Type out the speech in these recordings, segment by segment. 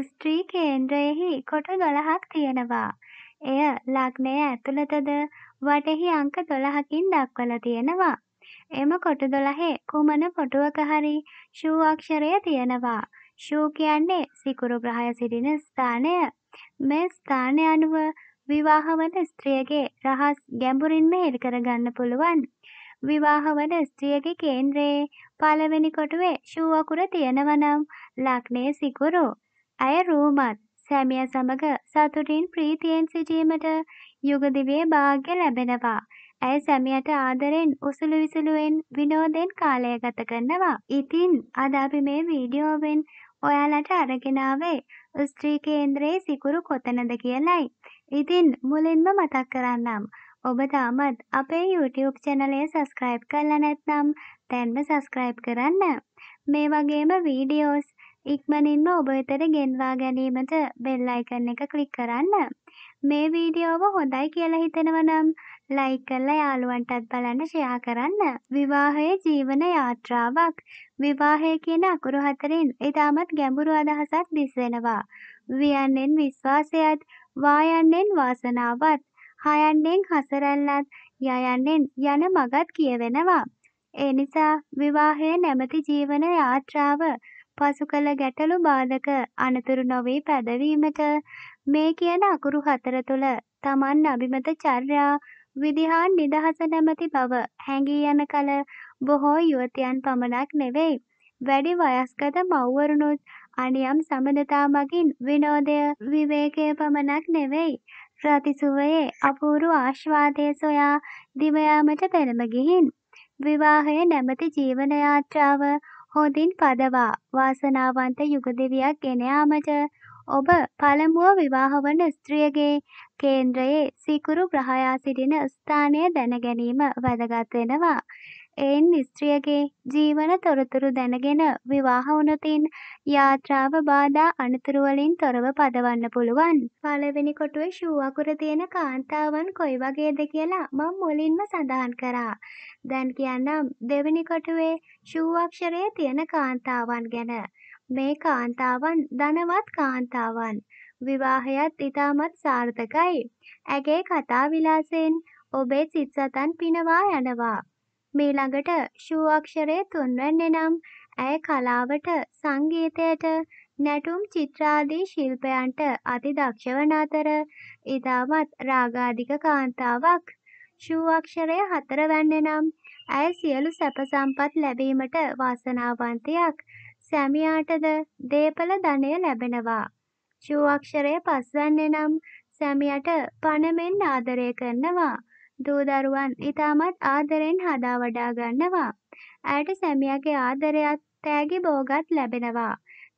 ස්ත්‍රී කේන්ද්‍රයෙහි කොට දොළහක් තියෙනවා. එය ලග්නය ඇතුළතද වටෙහි අංක දොළහකින් දක්වලා තියෙනවා. එම කොට දොළහේ කුමන පොටුවක හරි ෂූ අක්ෂරය තියෙනවා. ෂූ කියන්නේ සිකුරු ග්‍රහය සිටින ස්ථානය. මේ ස්ථානය අනුව විවාහවන ස්ත්‍රියගේ රහස් ගැඹුරින්ම හෙළි කරගන්න පුළුවන්. විවාහවන ස්ත්‍රියගේ කේන්ද්‍රයේ පළවෙනි කොටුවේ ෂූ අකුර තියෙනවනම් ලග්නයේ සිකුරු ඇය රූමත් සැමිය සමග සතුටින් ප්‍රීතියෙන් සිටීමට යුගදිවේ භාග්‍ය ලැබෙනවා. ඇය සැමියට ආදරෙන් උසුළු විසුළුවෙන් විනෝදෙන් කාලය ගත කරනවා. ඉතින් අද අපි මේ වීඩියෝවෙන් ඔයාලට අරගෙන ආවේ ස්ත්‍රී කේන්ද්‍රයේ සිකුරු කොතනද කියලයි. ඉතින් මුලින්ම මතක් කරන්නම් ඔබ තාමත් අපේ YouTube channel subscribe කරලා නැත්නම් දැන්ම subscribe කරන්න. මේ වගේම videos ඉක්මනින්ම ඔබ වෙතට ගෙන්වා ගැනීමට බෙල් අයිකන් එක ක්ලික් කරන්න. මේ වීඩියෝව හොඳයි කියලා හිතෙනවා නම් ලයික් කරලා යාළුවන්ටත් බලන්න ෂෙයා කරන්න. විවාහයේ ජීවන යාත්‍රාවක්. විවාහය කියන අකුරු හතරෙන් ඊටමත් ගැඹුරු අදහසක් දිස්වෙනවා. වියන්නෙන් විශ්වාසයත්, වායන්නෙන් වාසනාවත්, හයන්නෙන් හසරල්ලත්, යයන්නෙන් යන මගත් කියවෙනවා. ඒ නිසා විවාහය නැමැති ජීවන යාත්‍රාව පසු කළ ගැටලු බාධක අනතුරු නොවී පැදවීමට මේ කියන අකුරු හතර තුළ තමන් අභිමත චර්යා විදිහා නිදහස නැමැති බව හැඟී යන කල බොහෝ යුවතියන් පමණක් නෙවෙයි වැඩි වයස්ගත මව්වරුණුත් අනියම් සබඳතා මගින් විනෝදය විවේකය පමණක් නෙවෙයි රතිසුවයේ අපූරු ආශ්වාදය සොයා දිවයාමට පෙළඹ ගිහින් විවාහය නැමැති ජීවන යාත්‍රාව හොඳින් පදවා වාසනාවන්ත යුග දෙවියක් ගෙන යාමට ඔබ පළමුව විවාහ වන ස්ත්‍රියගේ කේන්ද්‍රයේ සිකුරු ග්‍රහයා සිටින ස්ථානය දැන ගැනීම වැදගත් වෙනවා. එයින් ස්ත්‍රියගේ ජීවන තොරතුරු දැනගෙන විවාහ වුණොතින් යාත්‍රාව බාධා අනතුරු වලින් තොරව පදවන්න පුළුවන්. පළවෙනි කොටුවේ ෂූ අකුර තියෙන කාන්තාවන් කොයි වගේද කියලා මම මුලින්ම සඳහන් කරා. දැන් කියන්නම් දෙවෙනි කොටුවේ ෂූ අක්ෂරයේ තියෙන කාන්තාවන් ගැන. මේ කාන්තාවන් ධනවත් කාන්තාවන්. විවාහයත් ඉතාමත් සාර්ථකයි. ඇගේ කතා විලාසයෙන් ඔබේ සිත් සතන් පිනවා යනවා. මේ ළඟට ෂූ අක්ෂරය තුන්වැන්නේ නම් ඇය කලාවට සංගීතයට නැටුම් චිත්‍රාදී ශිල්පයන්ට අති දක්ෂ වන අතර ඉතාමත් රාගාධික කාන්තාවක් ෂූ අක්ෂරය හතරවැන්නේ නම් ඇය සියලු සැප සම්පත් ලැබීමට වාසනාවන්තයක් සැමියාටද දේපල ධනය ලැබෙනවා ෂූ අක්ෂරය පස්වැන්නේ නම් සැමියට පණමෙන් ආදරය කරනවා දූදරුවන් ඉතාමත් ආදරෙන් හදා වඩා ගන්නවා. ඇයට සැමියාගේ ආදරයත් තෑගි බෝගත් ලැබෙනවා.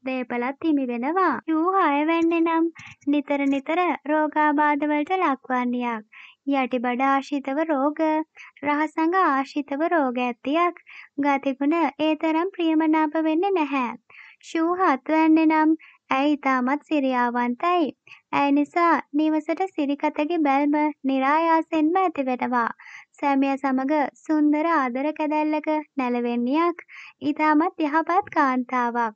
දේපලත් හිමි වෙනවා. යූ හය වෙන්නේ නම් නිතර නිතර රෝගාබාධ වලට ලක්වන්නේයක්. යටිබඩ ආශ්‍රිතව රෝග, රහසඟ ආශ්‍රිතව රෝග ඇතියක්. ගතිගුණ ඒ තරම් ප්‍රියමනාප වෙන්නේ නැහැ. ෂූ හත් වෙන්නේ නම් ඇයි ඉතාමත් සිරියාවන්තයි. ඇය නිසා නිවසට සිරිකතගේ බැල්ම નિરાයාසෙන්ම ඇති වෙනවා. සැමිය සමග සුන්දර ආදර කැදැල්ලක නැලවෙන්නියක් ඊටමත් යහපත් කාන්තාවක්.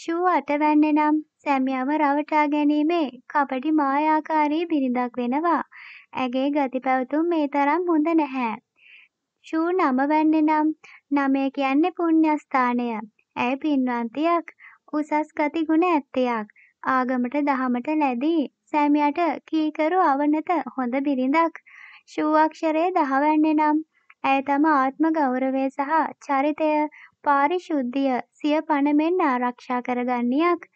ෂූ අටවැන්නේ නම් සැමියාව රවටා ගැනීමේ කපටි මායාකාරී බිරිඳක් වෙනවා. ඇගේ ගති පැවතුම් මේ තරම් හොඳ නැහැ. ෂූ නමවැන්නේ නම් නමය කියන්නේ පුණ්‍යස්ථානය. ඇය පින්වන්තියක් උසස් ගති ගුණ ඇත්තයක්. ආගමට දහමට ලැබී සැමියාට කීකරු අවනත හොඳ බිරිඳක්. ශූඅක්ෂරයේ දහවැන්නේ නම් ඇය තම ආත්ම ගෞරවය සහ චරිතය පාරිශුද්ධිය සිය පණමෙන් ආරක්ෂා කරගන්නියක්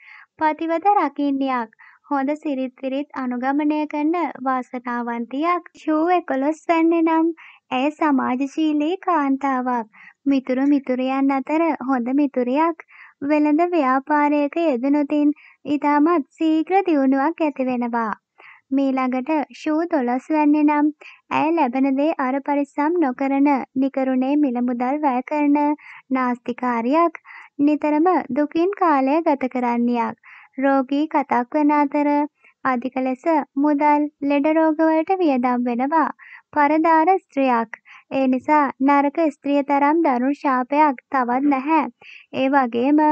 පතිවත රකින්නියක් හොඳ සිරිත්විරිත් අනුගමනය කරන වාසනාවන්තියක් ශූ එකොළොස් වැන්නේ නම් ඇය සමාජශීලී කාන්තාවක් මිතුරු මිතුරියන් අතර හොඳ මිතුරියක් වෙළඳ ව්‍යාපාරයක යෙදෙනුතින් ඉතාමත් සීඝ්‍ර දියුණුවක් ඇති වෙනවා. මීළඟට ෂූ දොළොස් වැන්නේ නම් ඇය ලැබෙන දේ අර පරිස්සම් නොකරන නිකරුණේ මිල මුදල් වැය කරන නාස්තිකාරියක් නිතරම දුකින් කාලය ගත කරන්නියක් රෝගී කතක් වන අතර අධික ලෙස මුදල් ලෙඩ රෝගවලට වියදම් වෙනවා පරදාර ස්ත්‍රියක් ඒ නිසා නරක ස්ත්‍රිය තරම් දරුණු ශාපයක් තවත් නැහැ. ඒ වගේම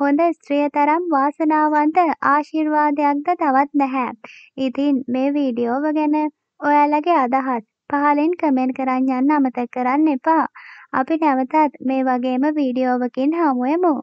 හොඳ ස්ත්‍රිය තරම් වාසනාවන්ත ආශිර්වාදයක්ද තවත් නැහැ. ඉතින් මේ වීඩියෝව ගැන ඔයාලගේ අදහස් පහලින් කමෙන්ට් කරන්න යන්න අමතක කරන්න එපා. අපි නැවතත් මේ වගේම වීඩියෝවකින් හමුවෙමු.